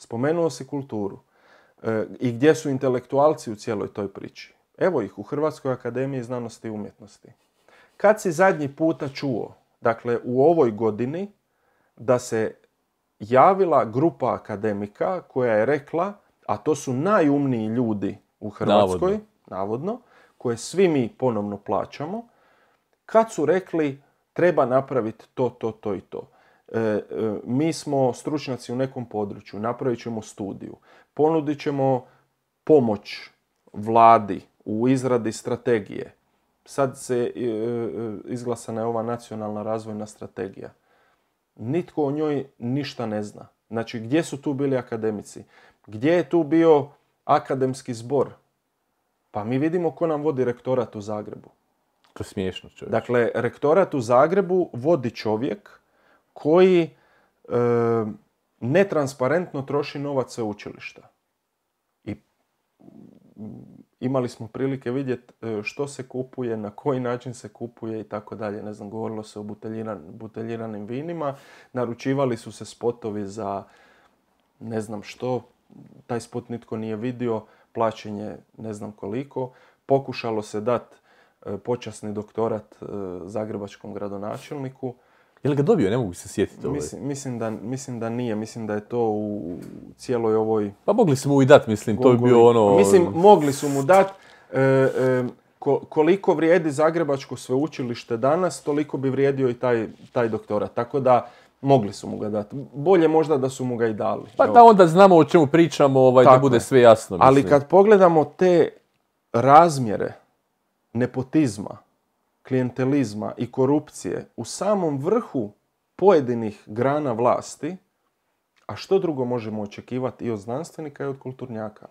Spomenuo si kulturu e, i gdje su intelektualci u cijeloj toj priči. Evo ih u Hrvatskoj akademiji znanosti i umjetnosti. Kad si zadnji puta čuo, dakle u ovoj godini, da se javila grupa akademika koja je rekla, a to su najumniji ljudi u Hrvatskoj, navodno, koje svi mi ponovno plaćamo, kad su rekli treba napraviti to, to, to i to. E, e, mi smo stručnjaci u nekom području, napravit ćemo studiju, ponudit ćemo pomoć vladi u izradi strategije. Sad se e, izglasana je ova nacionalna razvojna strategija. Nitko o njoj ništa ne zna. Znači, gdje su tu bili akademici? Gdje je tu bio akademski zbor? Pa mi vidimo ko nam vodi rektorat u Zagrebu. To je smiješno Dakle, rektorat u Zagrebu vodi čovjek koji e, netransparentno troši novac sveučilišta. I mm, imali smo prilike vidjeti e, što se kupuje, na koji način se kupuje i tako dalje. Ne znam, govorilo se o buteljiranim vinima, naručivali su se spotovi za ne znam što, taj spot nitko nije vidio, plaćanje ne znam koliko, pokušalo se dati e, počasni doktorat zagrebačkom gradonačelniku, je li ga dobio? Ne mogu se sjetiti. Ovaj. Mislim, mislim, da, mislim da nije. Mislim da je to u cijeloj ovoj... Pa mogli su mu i dat, mislim. To bi bio ono... Mislim, mogli su mu dat. E, e, koliko vrijedi Zagrebačko sveučilište danas, toliko bi vrijedio i taj, taj doktorat. Tako da, Mogli su mu ga dati. Bolje možda da su mu ga i dali. Pa da onda znamo o čemu pričamo, ovaj, da bude sve jasno. Mislim. Ali kad pogledamo te razmjere nepotizma, klijentelizma i korupcije u samom vrhu pojedinih grana vlasti, a što drugo možemo očekivati i od znanstvenika i od kulturnjaka.